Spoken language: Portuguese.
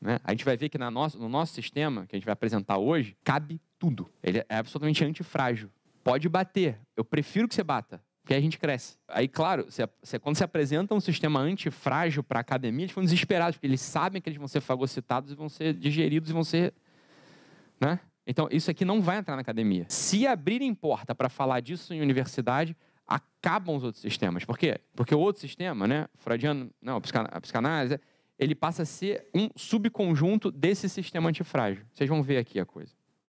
Né? A gente vai ver que na nosso, no nosso sistema, que a gente vai apresentar hoje, cabe tudo. Ele é absolutamente antifrágil. Pode bater. Eu prefiro que você bata, porque a gente cresce. Aí, claro, quando se apresenta um sistema antifrágil para a academia, eles ficam desesperados, porque eles sabem que eles vão ser fagocitados e vão ser digeridos e vão ser. Né? Então, isso aqui não vai entrar na academia. Se abrirem porta para falar disso em universidade, acabam os outros sistemas. Por quê? Porque o outro sistema, né, freudiano, não, a psicanálise, ele passa a ser um subconjunto desse sistema antifrágil. Vocês vão ver aqui a coisa.